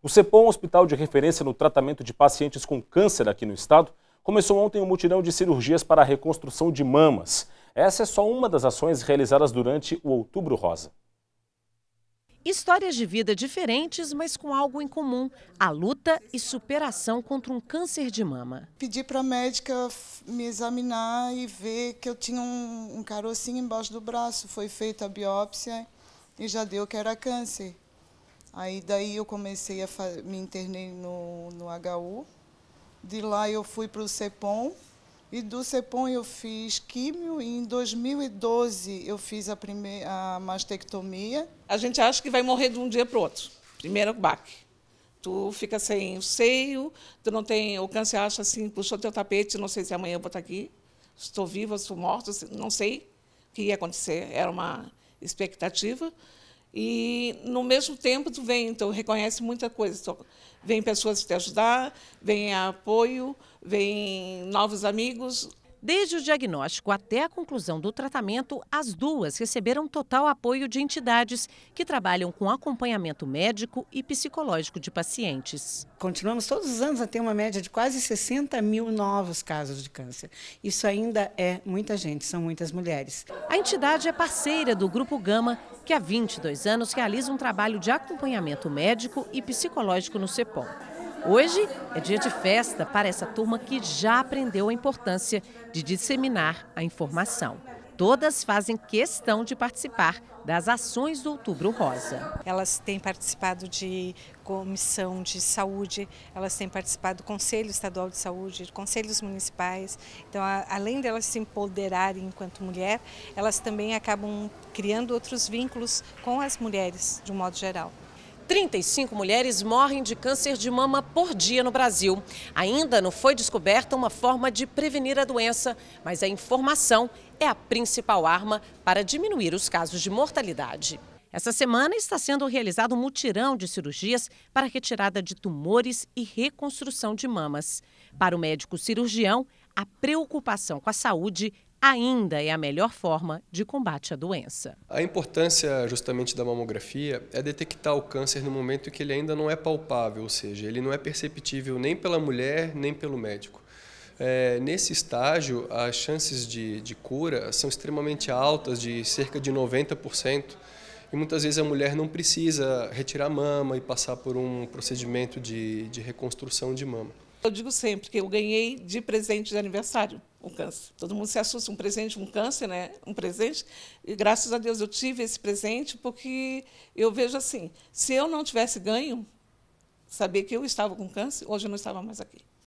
O CEPOM, hospital de referência no tratamento de pacientes com câncer aqui no estado, começou ontem um mutirão de cirurgias para a reconstrução de mamas. Essa é só uma das ações realizadas durante o Outubro Rosa. Histórias de vida diferentes, mas com algo em comum: a luta e superação contra um câncer de mama. Pedi para a médica me examinar e ver que eu tinha um, um carocinho embaixo do braço. Foi feita a biópsia e já deu que era câncer. Aí daí eu comecei a me internei no, no HU. De lá eu fui para o CEPOM e do CEPOM eu fiz químio e em 2012 eu fiz a primeira a mastectomia. A gente acha que vai morrer de um dia para o outro. Primeiro baque. Tu fica sem o seio, tu não tem, o câncer acha assim, puxou teu tapete, não sei se amanhã eu vou estar aqui, estou viva, estou morta, não sei o que ia acontecer. Era uma expectativa. E, no mesmo tempo, tu vem, então, reconhece muita coisa. Então, vem pessoas te ajudar, vem apoio, vem novos amigos. Desde o diagnóstico até a conclusão do tratamento, as duas receberam total apoio de entidades que trabalham com acompanhamento médico e psicológico de pacientes. Continuamos todos os anos a ter uma média de quase 60 mil novos casos de câncer. Isso ainda é muita gente, são muitas mulheres. A entidade é parceira do Grupo Gama, que há 22 anos realiza um trabalho de acompanhamento médico e psicológico no CEPOM. Hoje é dia de festa para essa turma que já aprendeu a importância de disseminar a informação. Todas fazem questão de participar das ações do Outubro Rosa. Elas têm participado de comissão de saúde, elas têm participado do Conselho Estadual de Saúde, de conselhos municipais. Então, a, além delas se empoderarem enquanto mulher, elas também acabam criando outros vínculos com as mulheres, de um modo geral. 35 mulheres morrem de câncer de mama por dia no Brasil. Ainda não foi descoberta uma forma de prevenir a doença, mas a informação é a principal arma para diminuir os casos de mortalidade. Essa semana está sendo realizado um mutirão de cirurgias para retirada de tumores e reconstrução de mamas. Para o médico cirurgião, a preocupação com a saúde ainda é a melhor forma de combate à doença. A importância justamente da mamografia é detectar o câncer no momento em que ele ainda não é palpável, ou seja, ele não é perceptível nem pela mulher nem pelo médico. É, nesse estágio, as chances de, de cura são extremamente altas, de cerca de 90%. E muitas vezes a mulher não precisa retirar mama e passar por um procedimento de, de reconstrução de mama. Eu digo sempre que eu ganhei de presente de aniversário um câncer. Todo mundo se assusta, um presente, um câncer, né? Um presente. E graças a Deus eu tive esse presente, porque eu vejo assim: se eu não tivesse ganho, saber que eu estava com câncer, hoje eu não estava mais aqui.